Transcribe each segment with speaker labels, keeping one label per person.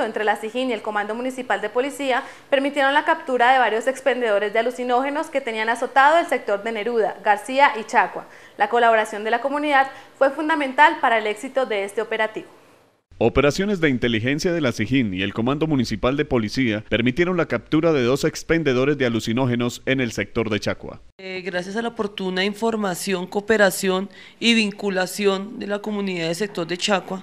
Speaker 1: entre la SIGIN y el Comando Municipal de Policía, permitieron la captura de varios expendedores de alucinógenos que tenían azotado el sector de Neruda, García y Chacua. La colaboración de la comunidad fue fundamental para el éxito de este operativo.
Speaker 2: Operaciones de inteligencia de la SIGIN y el Comando Municipal de Policía permitieron la captura de dos expendedores de alucinógenos en el sector de Chacua.
Speaker 1: Eh, gracias a la oportuna información, cooperación y vinculación de la comunidad del sector de Chacua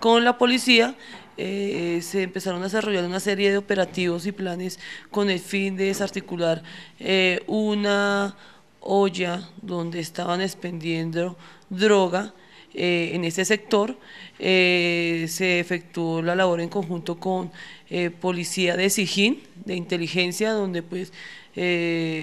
Speaker 1: con la policía, eh, se empezaron a desarrollar una serie de operativos y planes con el fin de desarticular eh, una olla donde estaban expendiendo droga eh, en este sector. Eh, se efectuó la labor en conjunto con eh, policía de Sijín, de inteligencia, donde pues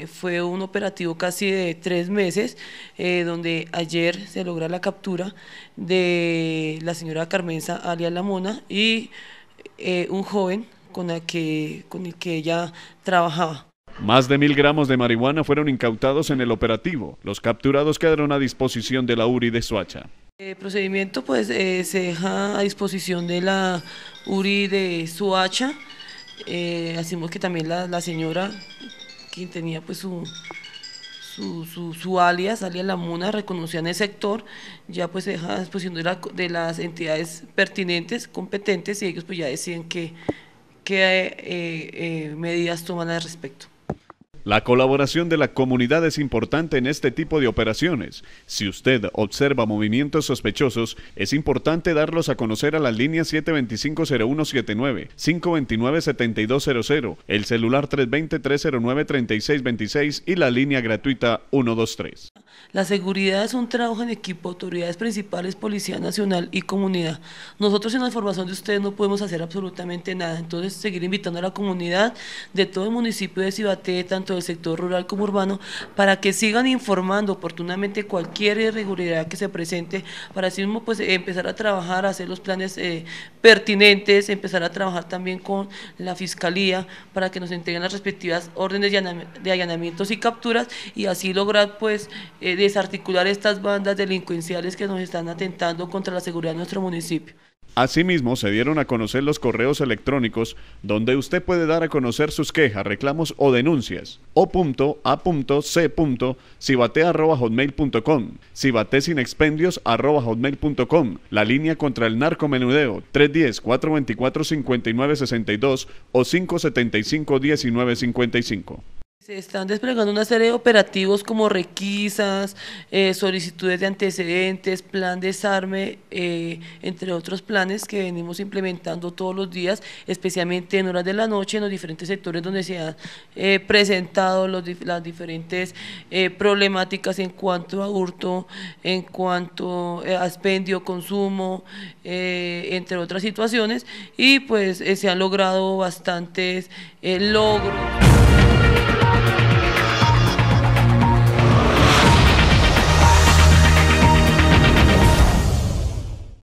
Speaker 1: fue un operativo casi de tres meses, donde ayer se logra la captura de la señora Carmenza Alia Lamona y un joven con el que ella trabajaba.
Speaker 2: Más de mil gramos de marihuana fueron incautados en el operativo. Los capturados quedaron a disposición de la URI de Soacha.
Speaker 1: El eh, procedimiento pues, eh, se deja a disposición de la URI de Soacha. Eh, hacemos que también la, señora, quien tenía pues su, su, su, su, alias, alias Lamuna, Muna, en el sector, ya pues se deja a disposición de, las entidades pertinentes, competentes, y ellos pues ya deciden qué, eh, medidas toman al respecto.
Speaker 2: La colaboración de la comunidad es importante en este tipo de operaciones. Si usted observa movimientos sospechosos, es importante darlos a conocer a la línea 725-0179, 529 el celular 320-309-3626 y la línea gratuita 123.
Speaker 1: La seguridad es un trabajo en equipo, autoridades principales, Policía Nacional y comunidad. Nosotros en la formación de ustedes no podemos hacer absolutamente nada, entonces seguir invitando a la comunidad de todo el municipio de Cibaté, tanto del sector rural como urbano, para que sigan informando oportunamente cualquier irregularidad que se presente, para así mismo pues, empezar a trabajar, hacer los planes eh, pertinentes, empezar a trabajar también con la Fiscalía para que nos entreguen las respectivas órdenes de allanamientos y capturas y así lograr pues desarticular estas bandas delincuenciales que nos están atentando contra la seguridad de nuestro municipio.
Speaker 2: Asimismo, se dieron a conocer los correos electrónicos donde usted puede dar a conocer sus quejas, reclamos o denuncias. O cibate sin expendios hotmail.com, la línea contra el narcomenudeo 310-424-5962 o 575-1955.
Speaker 1: Se están desplegando una serie de operativos como requisas, eh, solicitudes de antecedentes, plan desarme, eh, entre otros planes que venimos implementando todos los días, especialmente en horas de la noche en los diferentes sectores donde se han eh, presentado las diferentes problemáticas en cuanto a hurto, en cuanto a expendio, consumo, entre otras situaciones, y pues se han logrado bastantes logros.